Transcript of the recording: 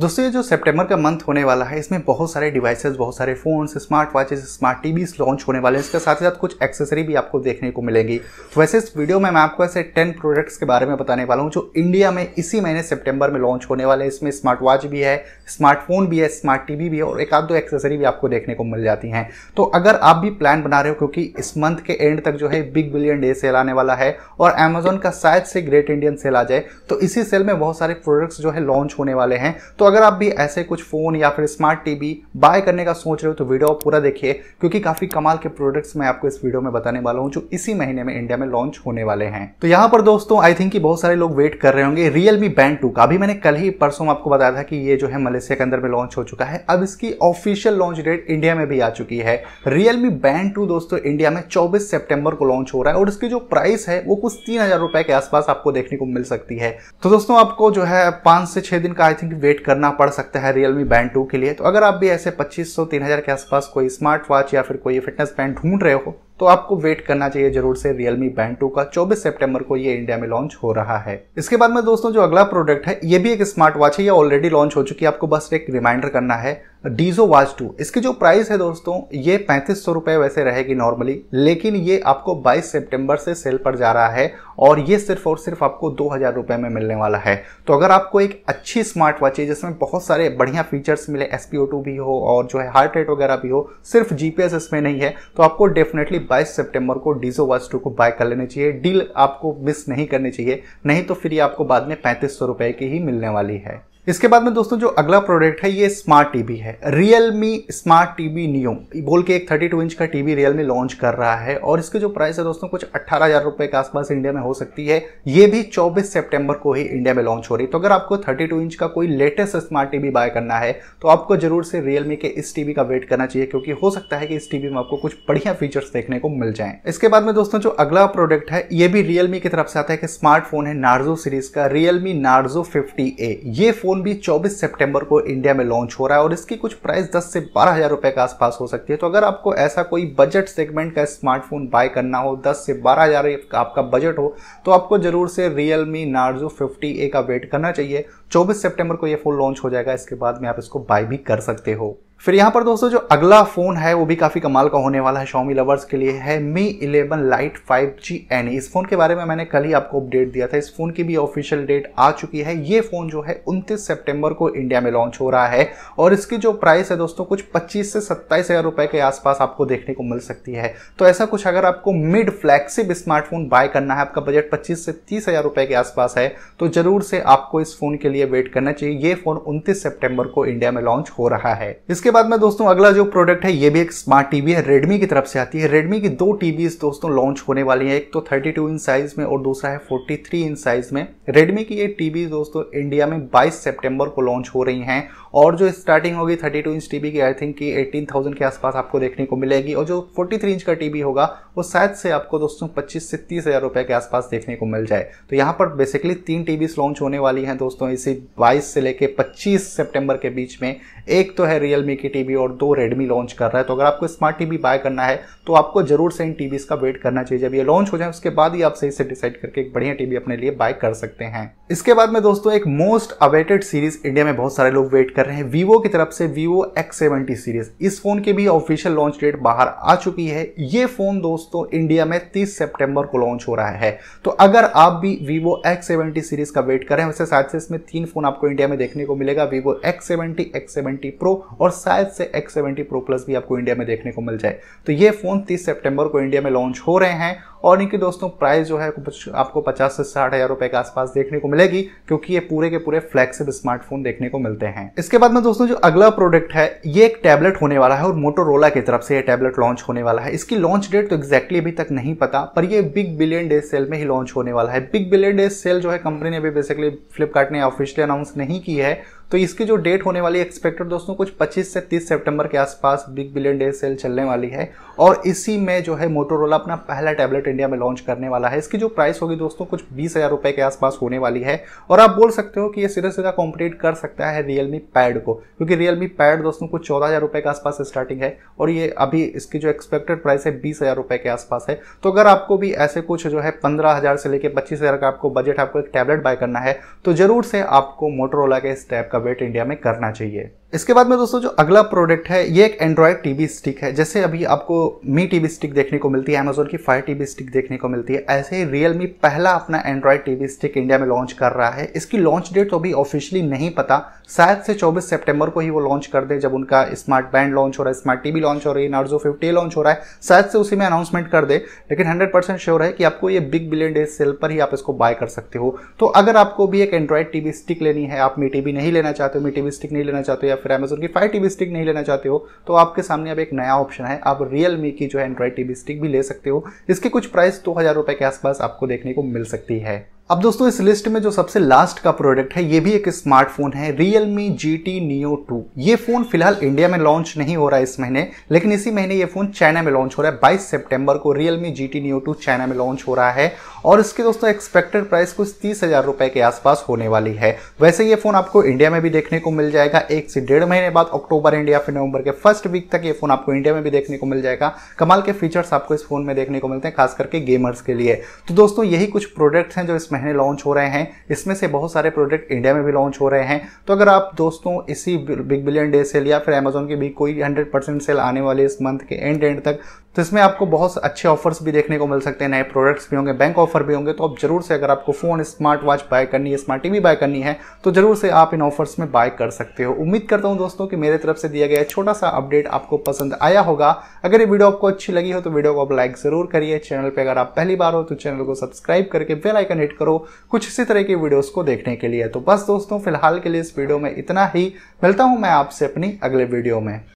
दोस्तों ये जो सितंबर का मंथ होने वाला है इसमें बहुत सारे डिवाइसेस बहुत सारे phones smart watches smart TVs launch होने वाले हैं इसके साथ ही साथ कुछ एक्सेसरी भी आपको देखने को मिलेंगी तो वैसे इस वीडियो में मैं आपको ऐसे टेन प्रोडक्ट्स के बारे में बताने वाला हूँ जो इंडिया में इसी महीने सेप्टेम्बर में लॉन्च होने वाले हैं इसमें स्मार्ट वॉच भी है स्मार्टफोन भी है स्मार्ट टीवी भी है और एक आध दो एक्सेसरी भी आपको देखने को मिल जाती हैं तो अगर आप भी प्लान बना रहे हो क्योंकि इस मंथ के एंड तक जो है बिग बिलियन डे सेल आने वाला है और अमेजोन का शायद से ग्रेट इंडियन सेल आ जाए तो इसी सेल में बहुत सारे प्रोडक्ट्स जो है लॉन्च होने वाले हैं तो अगर आप भी ऐसे कुछ फ़ोन या फिर स्मार्ट टीवी बाय करने का सोच रहे हो तो वीडियो पूरा देखिए क्योंकि काफ़ी कमाल के प्रोडक्ट्स मैं आपको इस वीडियो में बताने वाला हूँ जो इसी महीने में इंडिया में लॉन्च होने वाले हैं तो यहाँ पर दोस्तों आई थिंक बहुत सारे लोग वेट कर रहे होंगे रियलमी बैंड टू का अभी मैंने कल ही परसों आपको बताया था कि ये जो है मलेशिया के अंदर में लॉन्च हो चुका है अब इसकी ऑफिशियल लॉन्च डेट इंडिया में भी आ चुकी है रियलमी बैंड टू दोस्तों इंडिया में चौबीस सेप्टेम्बर को लॉन्च हो रहा है और इसकी जो प्राइस है वो कुछ तीन हजार रुपए के आसपास आपको देखने को मिल सकती है तो दोस्तों आपको जो है पांच से छह दिन का आई थिंक वेट करना करना पड़ सकता है रियलमी बैंड टू के लिए तो अगर आप भी ऐसे 2500 3000 के आसपास कोई स्मार्ट वॉच या फिर कोई फिटनेस बैंड ढूंढ रहे हो तो आपको वेट करना चाहिए जरूर से Realme Band 2 का 24 सितंबर को ये इंडिया में लॉन्च हो रहा है इसके बाद में दोस्तों जो अगला प्रोडक्ट है ये भी एक स्मार्ट वॉच है ये ऑलरेडी लॉन्च हो चुकी है आपको बस एक रिमाइंडर करना है डीजो वॉच 2 इसकी जो प्राइस है दोस्तों ये पैंतीस सौ रुपए वैसे रहेगी नॉर्मली लेकिन ये आपको 22 सितंबर से सेल पर जा रहा है और ये सिर्फ और सिर्फ आपको दो हजार रुपए में मिलने वाला है तो अगर आपको एक अच्छी स्मार्ट वॉच है जिसमें बहुत सारे बढ़िया फीचर्स मिले एसपीओ भी हो और जो है हार्ट रेट वगैरह भी हो सिर्फ जीपीएस इसमें नहीं है तो आपको डेफिनेटली 22 सितंबर को डीजो वाच टू को बाय कर लेना चाहिए डील आपको मिस नहीं करनी चाहिए नहीं तो फिर ये आपको बाद में पैंतीस सौ रुपए की ही मिलने वाली है इसके बाद में दोस्तों जो अगला प्रोडक्ट है ये स्मार्ट टीवी है Realme smart TV Neo बोल के एक 32 इंच का टीवी रियल मी लॉन्च कर रहा है और इसके जो प्राइस है दोस्तों कुछ अट्ठारह हजार रुपए के आसपास इंडिया में हो सकती है ये भी 24 सितंबर को ही इंडिया में लॉन्च हो रही है तो अगर आपको 32 इंच का कोई लेटेस्ट स्मार्ट टीवी बाय करना है तो आपको जरूर से रियलमी के इस टीवी का वेट करना चाहिए क्योंकि हो सकता है कि इस टीवी में आपको कुछ बढ़िया फीचर्स देखने को मिल जाए इसके बाद में दोस्तों जो अगला प्रोडक्ट है ये भी रियलमी की तरफ से आता है कि स्मार्टफोन है नार्जो सीरीज का रियलमी नार्जो फिफ्टी ये फोन फोन भी 24 सितंबर को इंडिया में लॉन्च हो रहा है और इसकी कुछ प्राइस 10 से बारह हजार रुपए के आसपास हो सकती है तो अगर आपको ऐसा कोई बजट सेगमेंट का स्मार्टफोन बाय करना हो 10 से बारह हजार आपका बजट हो तो आपको जरूर से Realme Narzo fifty A का वेट करना चाहिए चौबीस सेप्टेम्बर को यह फोन लॉन्च हो जाएगा इसके बाद में आप इसको बाय भी कर सकते हो फिर यहाँ पर दोस्तों जो अगला फ़ोन है वो भी काफ़ी कमाल का होने वाला है शॉमी लवर्स के लिए है मी 11 लाइट 5G NE इस फ़ोन के बारे में मैंने कल ही आपको अपडेट दिया था इस फ़ोन की भी ऑफिशियल डेट आ चुकी है ये फ़ोन जो है 29 सितंबर को इंडिया में लॉन्च हो रहा है और इसकी जो प्राइस है दोस्तों कुछ 25 से सत्ताईस हज़ार रुपए के आसपास आपको देखने को मिल सकती है तो ऐसा कुछ अगर आपको मिड फ्लैक्सिप स्मार्टफोन बाय करना है आपका बजट पच्चीस से तीस हज़ार के आसपास है तो ज़रूर से आपको इस फ़ोन के लिए वेट करना चाहिए ये फ़ोन उनतीस सेप्टेम्बर को इंडिया में लॉन्च हो रहा है इसके इसके बाद में दोस्तों अगला जो प्रोडक्ट है ये भी एक स्मार्ट टीवी है रेडमी की तरफ से आती है रेडमी की दो टीवीज दोस्तों लॉन्च होने वाली है एक तो 32 इंच साइज में और दूसरा है 43 इंच साइज में रेडमी की ये टीवी दोस्तों इंडिया में 22 सितंबर को लॉन्च हो रही हैं और जो स्टार्टिंग होगी 32 इंच टीवी की आई थिंक कि 18,000 के आसपास आपको देखने को मिलेगी और जो 43 इंच का टीवी होगा वो शायद से आपको दोस्तों 25 से तीस हज़ार रुपये के आसपास देखने को मिल जाए तो यहाँ पर बेसिकली तीन टी लॉन्च होने वाली हैं दोस्तों इसी बाईस से लेकर पच्चीस सेप्टेम्बर के बीच में एक तो है रियलमी की टीवी और दो रेडमी लॉन्च कर रहा है तो अगर आपको स्मार्ट टीवी बाय करना है तो आपको जरूर से इन टी का वेट करना चाहिए जब ये लॉन्च हो जाए उसके बाद ही आप सही से डिसाइड करके एक बढ़िया टीवी अपने लिए बाय कर सकते हैं इसके बाद में दोस्तों एक मोस्ट अवेटेड सीरीज इंडिया में बहुत सारे लोग वेट कर रहे हैं वीवो की तरफ से वीवो एक्स सेवेंटी सीरीज इस फोन के भी ऑफिशियल लॉन्च डेट बाहर आ चुकी है ये फोन दोस्तों इंडिया में 30 सितंबर को लॉन्च हो रहा है तो अगर आप भी वीवो एक्स सेवेंटी सीरीज का वेट कर रहे हैं वैसे शायद से इसमें तीन फोन आपको इंडिया में देखने को मिलेगा Vivo X seventy X seventy और शायद से एक्स सेवेंटी प्रो प्लस भी आपको इंडिया में देखने को मिल जाए तो ये फोन तीस सेप्टेम्बर को इंडिया में लॉन्च हो रहे हैं और इनके दोस्तों प्राइस जो है आपको पचास से साठ हज़ार रुपए के आसपास देखने को मिलेगी क्योंकि ये पूरे के पूरे फ्लैगशिप स्मार्टफोन देखने को मिलते हैं इसके बाद में दोस्तों जो अगला प्रोडक्ट है ये एक टैबलेट होने वाला है और मोटोरोला की तरफ से ये टैबलेट लॉन्च होने वाला है इसकी लॉन्च डेट तो एक्जैक्टली अभी तक नहीं पता पर ये बिग बिलियन डे सेल में ही लॉन्च होने वाला है बिग बिलियन डे सेल जो है कंपनी ने अभी बेसिकली फ्लिपकार्ट ने ऑफिशियली अनाउंस नहीं की है तो इसकी जो डेट होने वाली एक्सपेक्टेड दोस्तों कुछ 25 से 30 सितंबर के आसपास बिग बिलियन डे सेल चलने वाली है और इसी में जो है मोटोरोला अपना पहला टैबलेट इंडिया में लॉन्च करने वाला है इसकी जो प्राइस होगी दोस्तों कुछ बीस हज़ार रुपए के आसपास होने वाली है और आप बोल सकते हो कि ये सीधा सीधा कॉम्पिटेट कर सकता है रियलमी पैड को क्योंकि रियलमी पैड दोस्तों कुछ चौदह हज़ार रुपए के आसपास स्टार्टिंग है और ये अभी इसकी जो एक्सपेक्टेड प्राइस है बीस हज़ार रुपये के आसपास है तो अगर आपको भी ऐसे कुछ जो है पंद्रह हज़ार से लेकर पच्चीस हज़ार का आपको बजट आपको एक टैबलेट बाय करना है तो जरूर से आपको मोटरोला के इस टैब का का वेट इंडिया में करना चाहिए इसके बाद में दोस्तों जो अगला प्रोडक्ट है ये एक एंड्रॉयड टीवी स्टिक है जैसे अभी आपको मी टीवी स्टिक देखने को मिलती है अमेजोन की फायर टीवी स्टिक देखने को मिलती है ऐसे ही रियलमी पहला अपना एंड्रॉयड टीवी स्टिक इंडिया में लॉन्च कर रहा है इसकी लॉन्च डेट तो अभी ऑफिशियली नहीं पता शायद से 24 सेप्टेम्बर को ही वो लॉन्च कर दे जब उनका स्मार्ट बैंड लॉन्च हो रहा है स्मार्ट टीवी लॉन्च हो रही है नार्जो फिफ्टी लॉन्च हो रहा है शायद से उसी में अनाउंसमेंट कर दे लेकिन हंड्रेड परसेंट श्योर है कि आपको ये बिग बिलियन डेज सेल पर ही आप इसको बाय कर सकते हो तो अगर आपको भी एक एंड्रॉयड टीवी स्टिक लेनी है आप मी टीवी नहीं लेना चाहते हो मी टीवी स्टिक नहीं लेना चाहते हो फिर अमेजोन की फाइव टीवी स्टिक नहीं लेना चाहते हो तो आपके सामने अब एक नया ऑप्शन है आप रियल मी की जो है एंड्रॉइड टी स्टिक भी ले सकते हो इसकी कुछ प्राइस दो हज़ार रुपए के आसपास आपको देखने को मिल सकती है अब दोस्तों इस लिस्ट में जो सबसे लास्ट का प्रोडक्ट है ये भी एक स्मार्टफोन है Realme GT Neo 2 ये फोन फिलहाल इंडिया में लॉन्च नहीं हो रहा है इस महीने लेकिन इसी महीने ये फोन चाइना में लॉन्च हो रहा है 22 सितंबर को Realme GT Neo 2 चाइना में लॉन्च हो रहा है और इसके दोस्तों एक्सपेक्टेड प्राइस कुछ तीस हजार रुपए के आसपास होने वाली है वैसे ये फोन आपको इंडिया में भी देखने को मिल जाएगा एक से डेढ़ महीने बाद अक्टूबर एंड या फिर नवंबर के फर्स्ट वीक तक ये फोन आपको इंडिया में भी देखने को मिल जाएगा कमाल के फीचर्स आपको इस फोन में देखने को मिलते हैं खास करके गेमर्स के लिए तो दोस्तों यही कुछ प्रोडक्ट्स हैं जो इसमें महीने लॉन्च हो रहे हैं इसमें से बहुत सारे प्रोडक्ट इंडिया में भी लॉन्च हो रहे हैं तो अगर आप दोस्तों इसी बिग बिलियन डे सेल या फिर अमेजोन की भी कोई हंड्रेड सेल आने वाले इस मंथ के एंड एंड तक तो इसमें आपको बहुत अच्छे ऑफर्स भी देखने को मिल सकते हैं नए प्रोडक्ट्स भी होंगे बैंक ऑफर भी होंगे तो आप जरूर से अगर आपको फ़ोन स्मार्ट वॉच बाय करनी है स्मार्ट टीवी बाय करनी है तो जरूर से आप इन ऑफर्स में बाय कर सकते हो उम्मीद करता हूँ दोस्तों कि मेरे तरफ से दिया गया छोटा सा अपडेट आपको पसंद आया होगा अगर ये वीडियो आपको अच्छी लगी हो तो वीडियो को आप लाइक ज़रूर करिए चैनल पर अगर आप पहली बार हो तो चैनल को सब्सक्राइब करके बेल आइकन हिट करो कुछ इसी तरह की वीडियोज़ को देखने के लिए तो बस दोस्तों फिलहाल के लिए इस वीडियो में इतना ही मिलता हूँ मैं आपसे अपनी अगले वीडियो में